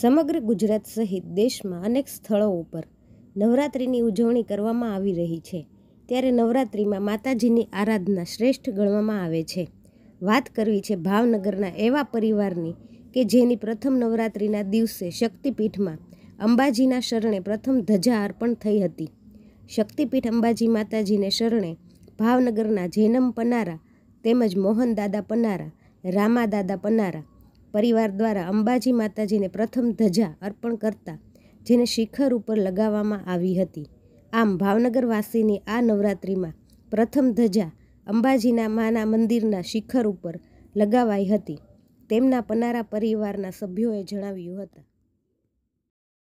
સમગ્ર ગુજરાત સહિત દેશમાં અનેક સ્થળો ઉપર નવરાત્રિની ઉજવણી કરવામાં આવી રહી છે ત્યારે નવરાત્રિમાં માતાજીની આરાધના શ્રેષ્ઠ ગણવામાં આવે છે વાત કરવી છે ભાવનગરના એવા પરિવારની કે જેની પ્રથમ નવરાત્રિના દિવસે શક્તિપીઠમાં અંબાજીના શરણે પ્રથમ ધજા અર્પણ થઈ હતી શક્તિપીઠ અંબાજી માતાજીને શરણે ભાવનગરના જૈનમ પનારા તેમજ મોહન દાદા પનારા રામા દાદા પનારા પરિવાર દ્વારા અંબાજી માતાજીને પ્રથમ ધજા અર્પણ કરતા જેને શિખર ઉપર લગાવવામાં આવી હતી આમ ભાવનગરવાસીની આ નવરાત્રિમાં પ્રથમ ધજા અંબાજીના માના મંદિરના શિખર ઉપર લગાવાઈ હતી તેમના પનારા પરિવારના સભ્યોએ જણાવ્યું હતું